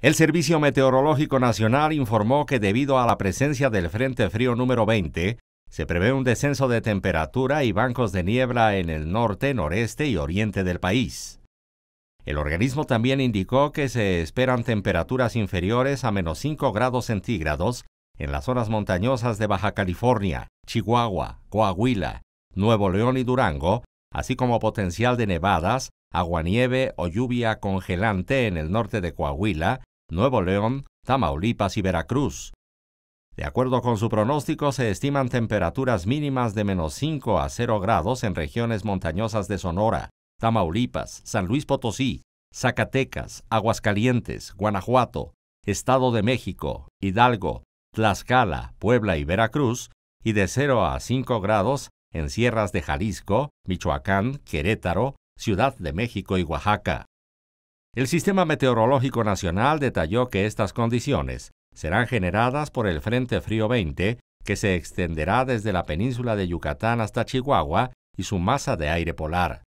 El Servicio Meteorológico Nacional informó que debido a la presencia del Frente Frío número 20, se prevé un descenso de temperatura y bancos de niebla en el norte, noreste y oriente del país. El organismo también indicó que se esperan temperaturas inferiores a menos 5 grados centígrados en las zonas montañosas de Baja California, Chihuahua, Coahuila, Nuevo León y Durango, así como potencial de nevadas, aguanieve o lluvia congelante en el norte de Coahuila Nuevo León, Tamaulipas y Veracruz. De acuerdo con su pronóstico, se estiman temperaturas mínimas de menos 5 a 0 grados en regiones montañosas de Sonora, Tamaulipas, San Luis Potosí, Zacatecas, Aguascalientes, Guanajuato, Estado de México, Hidalgo, Tlaxcala, Puebla y Veracruz, y de 0 a 5 grados en sierras de Jalisco, Michoacán, Querétaro, Ciudad de México y Oaxaca. El Sistema Meteorológico Nacional detalló que estas condiciones serán generadas por el Frente Frío 20, que se extenderá desde la península de Yucatán hasta Chihuahua y su masa de aire polar.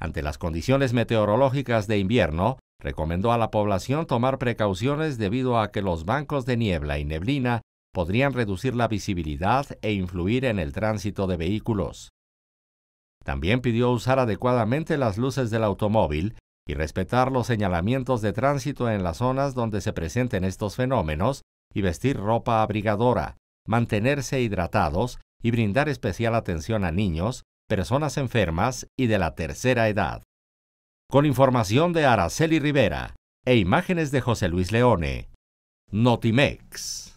Ante las condiciones meteorológicas de invierno, recomendó a la población tomar precauciones debido a que los bancos de niebla y neblina podrían reducir la visibilidad e influir en el tránsito de vehículos. También pidió usar adecuadamente las luces del automóvil y respetar los señalamientos de tránsito en las zonas donde se presenten estos fenómenos y vestir ropa abrigadora, mantenerse hidratados y brindar especial atención a niños, personas enfermas y de la tercera edad. Con información de Araceli Rivera e imágenes de José Luis Leone. Notimex.